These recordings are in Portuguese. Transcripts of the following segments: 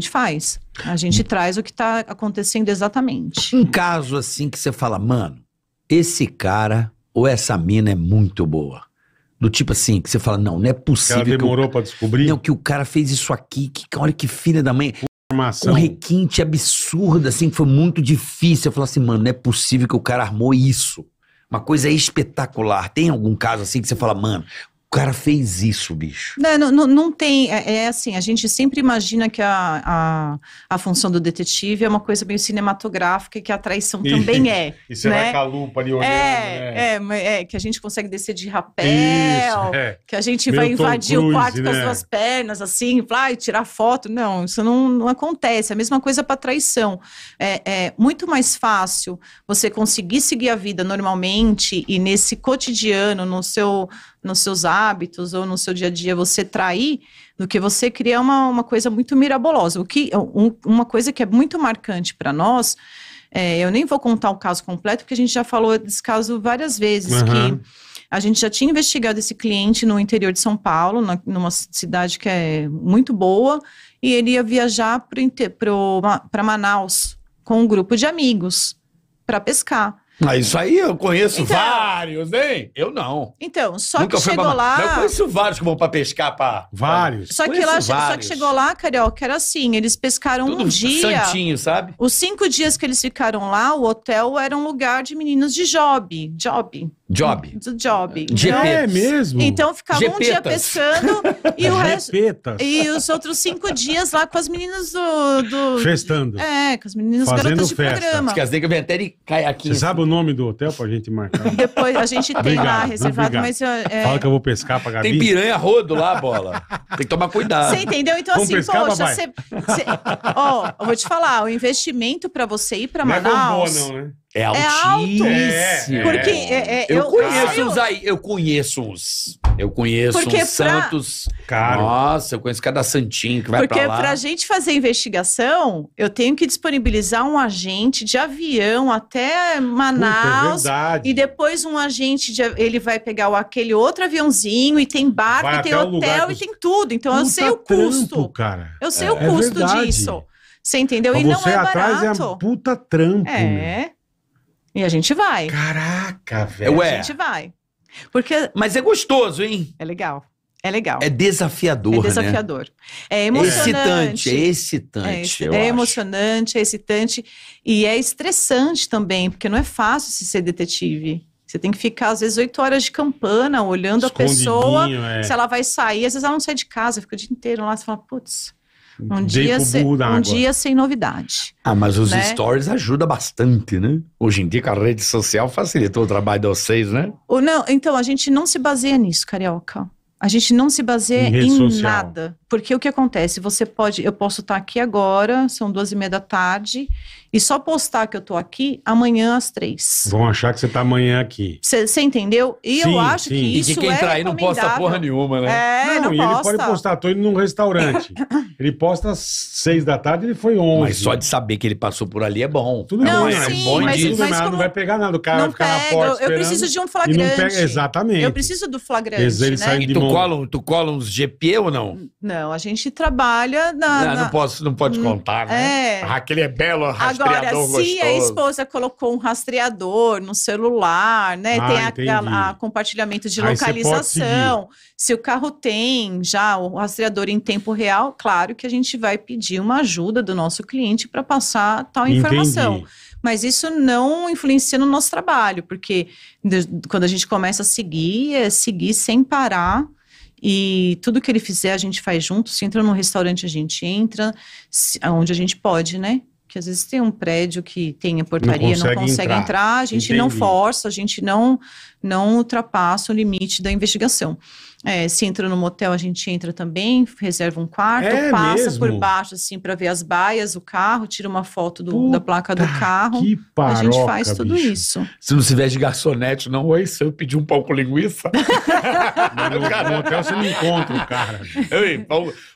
gente faz. A gente hum. traz o que está acontecendo exatamente. Um caso assim que você fala, mano, esse cara ou essa mina é muito boa. Do tipo assim, que você fala, não, não é possível. Ela demorou que o... pra descobrir? Não, que o cara fez isso aqui, que olha que filha da mãe. Formação. Um requinte absurdo, assim, que foi muito difícil. Eu falo assim, mano, não é possível que o cara armou isso. Uma coisa espetacular. Tem algum caso assim que você fala, mano, cara fez isso, bicho? Não, não, não tem. É, é, assim, a gente sempre imagina que a, a, a, função do detetive é uma coisa meio cinematográfica, que a traição também é. E você né? vai com a lupa ali olhando. É, né? é, é, que a gente consegue descer de rapel, isso, é. que a gente vai invadir o quarto né? com as né? duas pernas, assim, vai tirar foto. Não, isso não, não acontece. A mesma coisa para traição. É, é muito mais fácil você conseguir seguir a vida normalmente e nesse cotidiano, no seu nos seus hábitos ou no seu dia a dia você trair, do que você criar uma, uma coisa muito mirabolosa. O que, um, uma coisa que é muito marcante para nós, é, eu nem vou contar o caso completo, porque a gente já falou desse caso várias vezes, uhum. que a gente já tinha investigado esse cliente no interior de São Paulo, na, numa cidade que é muito boa, e ele ia viajar para Manaus com um grupo de amigos para pescar. Mas ah, isso aí eu conheço então, vários, hein? Eu não. Então, só Nunca que chegou pra... lá. Mas eu conheço vários que vão pra pescar pra. Vários. Só que, lá, só que chegou lá, Carioca, era assim: eles pescaram Tudo um dia. Santinho, sabe? Os cinco dias que eles ficaram lá, o hotel era um lugar de meninas de job. Job. Job. Do job. Então, é mesmo? Então ficava um dia pescando e o resto. e os outros cinco dias lá com as meninas do. do Festando. É, com as meninas Fazendo garotas de festa. programa. Porque as negras vêm até de aqui. Você assim. sabe o nome do hotel pra gente marcar? Depois a gente tem obrigado, lá reservado, mas. É... Fala é. que eu vou pescar pra Gabi. Tem piranha rodo lá, bola. Tem que tomar cuidado. Você entendeu? Então, Vamos assim, pescar, poxa, você. Ó, oh, eu vou te falar, o investimento pra você ir pra Manaus. Não é bom, não, né? É, é altíssimo. É, é. porque é, é, eu, eu, conheço uns aí, eu conheço uns. Eu conheço porque uns pra... santos. Caro. Nossa, eu conheço cada santinho que vai porque pra lá. Porque pra gente fazer investigação, eu tenho que disponibilizar um agente de avião até Manaus. Puta, é verdade. E depois um agente de ele vai pegar aquele outro aviãozinho e tem barco, e tem hotel, e tem tudo. Então Puta eu sei o custo. cara. Eu sei o custo disso. Você entendeu? Pra e não é barato. É puta trampo. É. Meu. E a gente vai. Caraca, velho. A gente vai. Porque... Mas é gostoso, hein? É legal. É legal. É desafiador. É né? desafiador. Né? É emocionante. É excitante, é É, emocionante, é excitante e é estressante também, porque não é fácil se ser detetive. Você tem que ficar, às vezes, oito horas de campana, olhando a pessoa, é. se ela vai sair. Às vezes ela não sai de casa, fica o dia inteiro lá, você fala, putz, um dia, sem, um dia sem novidade. Ah, mas os né? stories ajudam bastante, né? Hoje em dia, com a rede social, facilitou o trabalho de vocês, né? Ou não, então, a gente não se baseia nisso, Carioca. A gente não se baseia em, em nada. Porque o que acontece? Você pode, eu posso estar aqui agora, são duas e meia da tarde, e só postar que eu estou aqui amanhã às três. Vão achar que você está amanhã aqui. Você entendeu? E sim, eu acho sim. que isso. E que quem é aí não posta porra nenhuma, né? É, não, não e posta. ele pode postar, tô indo num restaurante. ele posta às seis da tarde, ele foi onze. Mas só de saber que ele passou por ali é bom. Tudo não, é bom, é bom mas, disso. Mas não vai pegar nada, o cara vai ficar pega, na porta. Eu preciso de um flagrante. não pega, exatamente. Eu preciso do flagrante. Eles, eles né? E tu, cola, tu cola uns GP ou não? Não. Não, a gente trabalha na. Né, não, na... não, posso, não pode hum, contar, né? É. Raquel ah, é belo, rastreador Agora, se gostoso. a esposa colocou um rastreador no celular, né? Ah, tem a, a, a, compartilhamento de localização. Se o carro tem já o rastreador em tempo real, claro que a gente vai pedir uma ajuda do nosso cliente para passar tal informação. Entendi mas isso não influencia no nosso trabalho, porque quando a gente começa a seguir, é seguir sem parar e tudo que ele fizer, a gente faz junto. Se entra num restaurante, a gente entra, se, onde a gente pode, né? que às vezes tem um prédio que tem a portaria, não consegue, não consegue entrar. entrar. a gente Entendi. não força, a gente não, não ultrapassa o limite da investigação. É, se entra no motel, a gente entra também, reserva um quarto, é passa mesmo? por baixo, assim, para ver as baias, o carro, tira uma foto do, da placa do carro. Que paroca, a gente faz tudo bicho. isso. Se não se tiver de garçonete, não, oi, se eu pedir um pau com linguiça. no, no motel você não encontra o cara. Ei,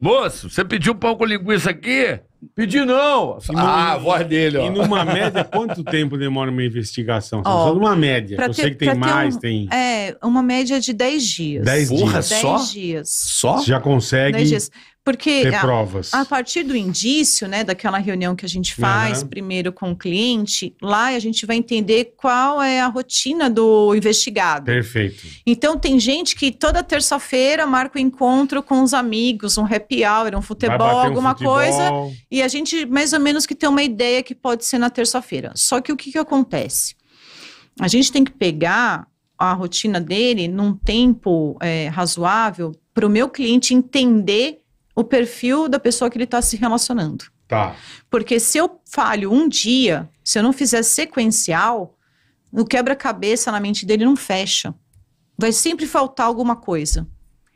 Moço, você pediu um pau com linguiça aqui? Pedi não! E ah, no, a voz dele, ó. E numa média, quanto tempo demora uma investigação? Só numa média. Eu ter, sei que tem mais, um, tem. É, uma média de 10 dias. 10 dias. Porra, só? dias. Só? Já consegue Porque ter a, provas. a partir do indício, né, daquela reunião que a gente faz uhum. primeiro com o cliente, lá a gente vai entender qual é a rotina do investigado. Perfeito. Então tem gente que toda terça-feira marca o um encontro com os amigos, um happy hour, um futebol, um alguma futebol. coisa, e a gente mais ou menos que tem uma ideia que pode ser na terça-feira. Só que o que, que acontece? A gente tem que pegar a rotina dele num tempo é, razoável para o meu cliente entender o perfil da pessoa que ele está se relacionando. Tá. Porque se eu falho um dia, se eu não fizer sequencial, o quebra-cabeça na mente dele não fecha. Vai sempre faltar alguma coisa.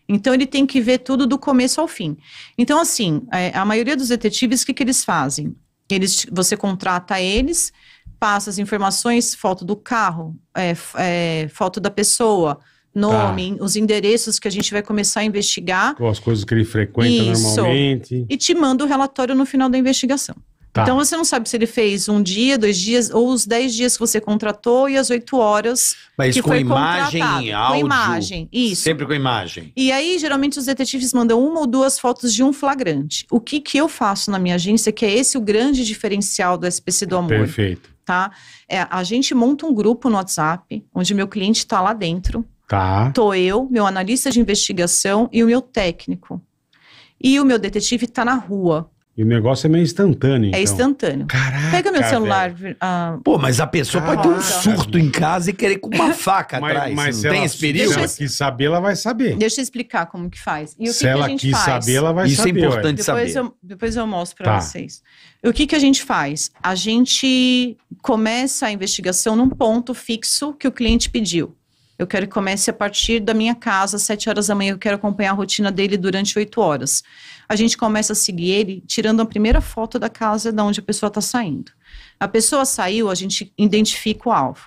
Então ele tem que ver tudo do começo ao fim. Então, assim, é, a maioria dos detetives, o que, que eles fazem? Eles, você contrata eles, passa as informações, foto do carro, é, é, foto da pessoa, nome, tá. os endereços que a gente vai começar a investigar. As coisas que ele frequenta Isso. normalmente. E te manda o relatório no final da investigação. Tá. Então você não sabe se ele fez um dia, dois dias, ou os dez dias que você contratou e as oito horas. Mas que com foi imagem, contratado. áudio. Com imagem, isso. Sempre com imagem. E aí, geralmente, os detetives mandam uma ou duas fotos de um flagrante. O que, que eu faço na minha agência, que é esse o grande diferencial do SPC do Amor. Perfeito tá? É, a gente monta um grupo no WhatsApp, onde meu cliente está lá dentro. Tá. Tô eu, meu analista de investigação e o meu técnico. E o meu detetive está na rua. E o negócio é meio instantâneo. É então. É instantâneo. Caraca, Pega meu celular. ah, Pô, mas a pessoa pode ter um surto em casa e querer com uma faca atrás. Mas tem esse perigo? se ela quis saber, ela vai saber. deixa eu explicar como que faz. E o que, se que ela a gente quis faz? saber, ela vai Isso é importante depois saber. eu, depois eu mostro para Tá. vocês. O que, que a gente faz? A gente começa a investigação num ponto fixo que o cliente pediu. Eu quero que comece a partir da minha casa, às 7 horas da manhã, eu quero acompanhar a rotina dele durante 8 horas a gente começa a seguir ele tirando a primeira foto da casa de onde a pessoa está saindo. A pessoa saiu, a gente identifica o alvo.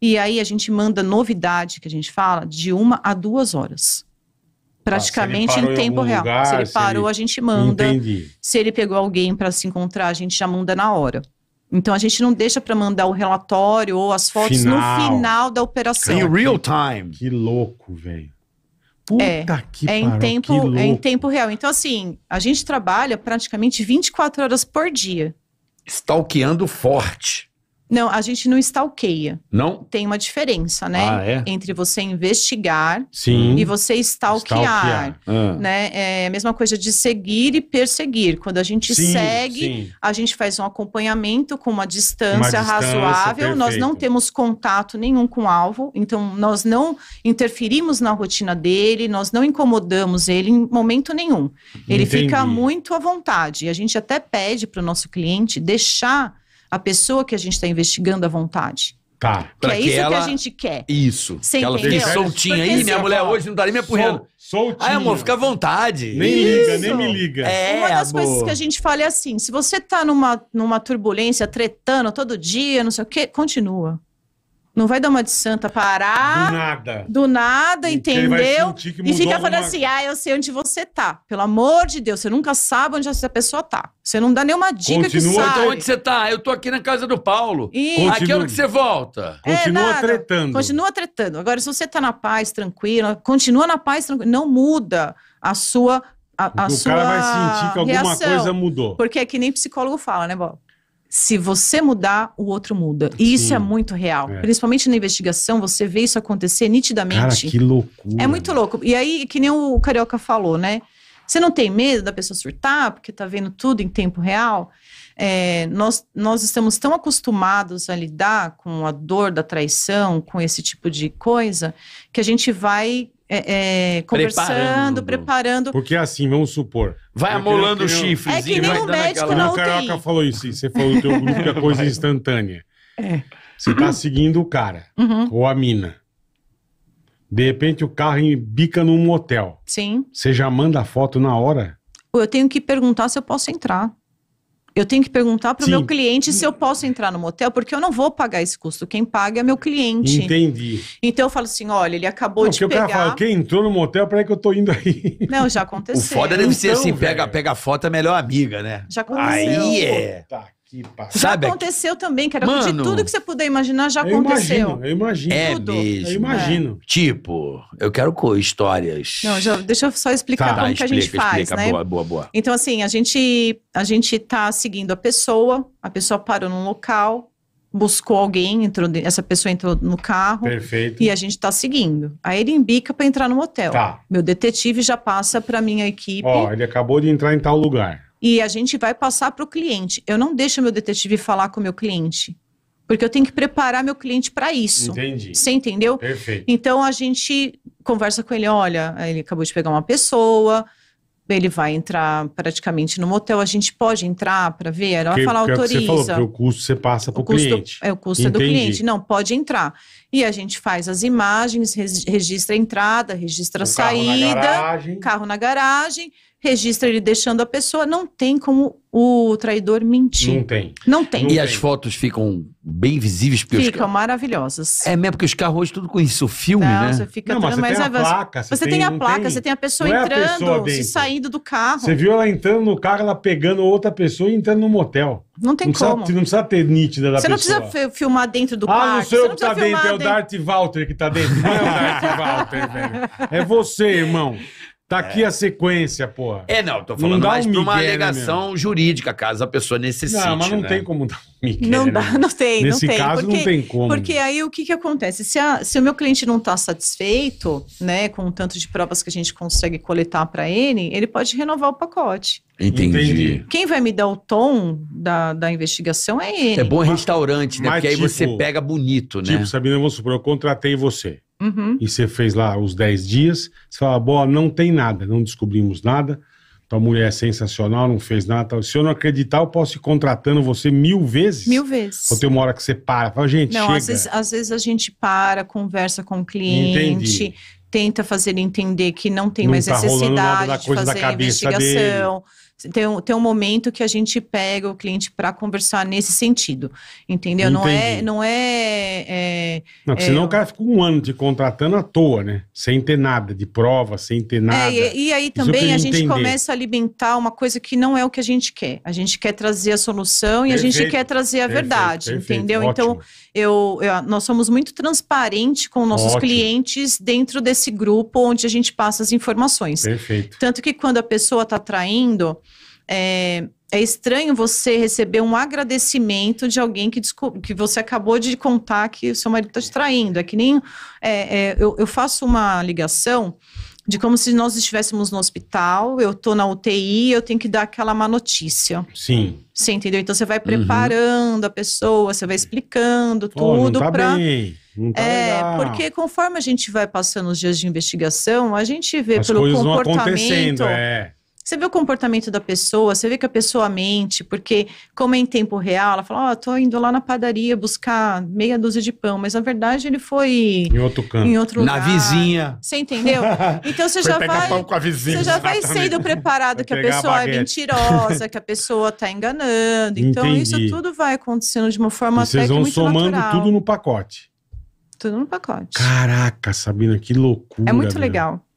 E aí a gente manda novidade, que a gente fala, de uma a duas horas. Ah, Praticamente ah, em tempo em real. Lugar, se ele parou, se ele... a gente manda. Entendi. Se ele pegou alguém para se encontrar, a gente já manda na hora. Então a gente não deixa para mandar o relatório ou as fotos final. no final da operação. Em real time. Que louco, velho. Puta é, que é em paro, tempo É em tempo real. Então, assim, a gente trabalha praticamente 24 horas por dia. Stalkeando forte. Não, a gente não stalkeia. Não? Tem uma diferença, né? Ah, é? Entre você investigar Sim. e você stalkear. Ah. Né? É a mesma coisa de seguir e perseguir. Quando a gente sim, segue, sim. a gente faz um acompanhamento com uma distância, uma distância razoável. Perfeito. Nós não temos contato nenhum com o alvo, então nós não interferimos na rotina dele, nós não incomodamos ele em momento nenhum. Ele Entendi. fica muito à vontade. A gente até pede para o nosso cliente deixar a pessoa que a gente está investigando à vontade. Tá. Que é que isso ela... que a gente quer. Isso. Você que ela soltinha aí, minha assim, mulher hoje não tá nem me apurrando. soltinha. Ai, amor, fica à vontade. Nem isso. liga, nem me liga. É, Uma das amor. coisas que a gente fala é assim, se você tá numa, numa turbulência, tretando todo dia, não sei o quê, continua. Não vai dar uma de santa parar. Do nada. Do nada, e entendeu? E fica falando assim: ah, eu sei onde você tá. Pelo amor de Deus, você nunca sabe onde essa pessoa tá. Você não dá nenhuma dica Continua que sabe. Então, onde você tá? Eu tô aqui na casa do Paulo. Isso. Aqui é onde você volta. É, continua nada. tretando. Continua tretando. Agora, se você tá na paz, tranquila, continua na paz, tranquila. Não muda a sua. A, a o sua cara vai sentir que alguma reação. coisa mudou. Porque é que nem psicólogo fala, né, Bob? se você mudar, o outro muda. E Sim. isso é muito real. É. Principalmente na investigação, você vê isso acontecer nitidamente. Cara, que loucura. É muito louco. E aí, que nem o Carioca falou, né? Você não tem medo da pessoa surtar, porque tá vendo tudo em tempo real? É, nós, nós estamos tão acostumados a lidar com a dor da traição, com esse tipo de coisa, que a gente vai é, é, conversando, preparando. preparando. Porque é assim, vamos supor. Vai amolando o chifre. É que nem um médico não O Carioca falou isso, você falou que é coisa instantânea. É. Você tá seguindo o cara, uhum. ou a mina. De repente o carro bica num motel. Sim. Você já manda a foto na hora? Eu tenho que perguntar se eu posso entrar. Eu tenho que perguntar para o meu cliente se eu posso entrar no motel, porque eu não vou pagar esse custo. Quem paga é meu cliente. Entendi. Então eu falo assim: olha, ele acabou não, de pegar. O cara fala, quem entrou no motel, para que eu tô indo aí. Não, já aconteceu. O foda deve então, ser assim: então, pega, pega a foto, a é melhor amiga, né? Já aconteceu. Aí é. Tá, que Já Sabe aconteceu também, cara. Mano, de tudo que você puder imaginar já eu aconteceu. Imagino, eu imagino. É tudo. mesmo. Eu imagino. É. Tipo, eu quero histórias. Não, já, deixa eu só explicar tá, como tá, que a gente faz, explica. né? Boa, boa, boa. Então assim, a gente a gente tá seguindo a pessoa, a pessoa parou num local, buscou alguém, entrou, essa pessoa entrou no carro. Perfeito. E a gente está seguindo. Aí ele embica para entrar no hotel Tá. Meu detetive já passa para minha equipe. Ó, ele acabou de entrar em tal lugar e a gente vai passar para o cliente. Eu não deixo meu detetive falar com o meu cliente. Porque eu tenho que preparar meu cliente para isso. Entendi. Você entendeu? Perfeito. Então a gente conversa com ele: olha, ele acabou de pegar uma pessoa, ele vai entrar praticamente no motel, a gente pode entrar para ver? Ela vai falar, autoriza. É você falou, o custo você passa para o cliente. É, o custo Entendi. é do cliente. Não, pode entrar. E a gente faz as imagens, registra a entrada, registra a saída, carro na garagem, carro na garagem registra ele deixando a pessoa, não tem como o traidor mentir. Não tem. Não tem. Não e tem. as fotos ficam bem visíveis. Porque ficam os... maravilhosas. É mesmo, porque os carros hoje tudo com isso, filme, não, né? Você fica não, mas você mais tem é a avanço. placa. Você, você tem, tem, a placa, tem... você tem a pessoa entrando, é a pessoa se saindo do carro. Você viu ela entrando no carro, ela pegando outra pessoa e entrando no motel. Não tem não como. Precisa, não precisa ter nítida da você pessoa. Você não precisa filmar dentro do ah, carro. Ah, não sou eu que tá dentro, dentro, é o Dart Walter que tá dentro. Não é o Dart Walter, velho. É você, irmão. Tá aqui é. a sequência, porra. É, não, tô falando Não mais um pra uma né, alegação jurídica, caso a pessoa necessite. Não, mas não né? tem como dar migué, Não né? dá, não tem, Nesse não tem. caso porque, não tem como. porque aí o que, que acontece? Se, a- se o meu cliente não está satisfeito, né, com o tanto de provas que a gente consegue coletar para ele, ele pode renovar o pacote. Entendi. Entendi. Quem vai me dar o tom da, da investigação é ele. É bom restaurante, né? Mas, Porque aí você tipo, pega bonito, né? Tipo, Sabina, vamos supor, eu contratei você. Uhum. E você fez lá os 10 dias, você fala, boa, não tem nada, não descobrimos nada, tua mulher é sensacional, não fez nada. Se eu não acreditar, eu posso ir contratando você mil vezes. Mil vezes. Ou tem uma hora que você para, fala, gente, não, chega. Às vezes, às vezes a gente para, conversa com o cliente, Entendi. tenta fazer entender que não tem não mais tá necessidade da de fazer investigação. Dele tem um, tem um momento que a gente pega o cliente para conversar nesse sentido, entendeu? Entendi. Não é, não é, é não, é senão é, o cara fica um ano te contratando à toa, né? Sem ter nada de prova, sem ter nada. É, e, e, aí também a gente entender. começa a alimentar uma coisa que não é o que a gente quer. A gente quer trazer a solução e a gente quer trazer a perfeito, verdade, perfeito, entendeu? Então, ótimo. Então eu, eu, nós somos muito transparentes com nossos ótimo. clientes dentro desse grupo onde a gente passa as informações. Perfeito. Tanto que quando a pessoa está traindo é, é estranho você receber um agradecimento de alguém que, que você acabou de contar que o seu marido está te traindo. É que nem é, é, eu, eu, faço uma ligação de como se nós estivéssemos no hospital, eu estou na UTI, eu tenho que dar aquela má notícia. Sim. Você entendeu? Então você vai preparando uhum. a pessoa, você vai explicando Pô, tudo tá para Tá é, legal. porque conforme a gente vai passando os dias de investigação, a gente vê As pelo comportamento. É. Você vê o comportamento da pessoa, você vê que a pessoa mente, porque como é em tempo real, ela fala, ó, oh, tô indo lá na padaria buscar meia dúzia de pão, mas na verdade ele foi... Em outro canto. Em outro lugar. Na vizinha. Você entendeu? Então você já vai... Pão com a vizinha, você já exatamente. vai sendo preparado que a pessoa a é mentirosa, que a pessoa tá enganando. Então Entendi. isso tudo vai acontecendo de uma forma muito natural. vocês vão somando tudo no pacote. Tudo no pacote. Caraca, Sabina, que loucura. É muito legal.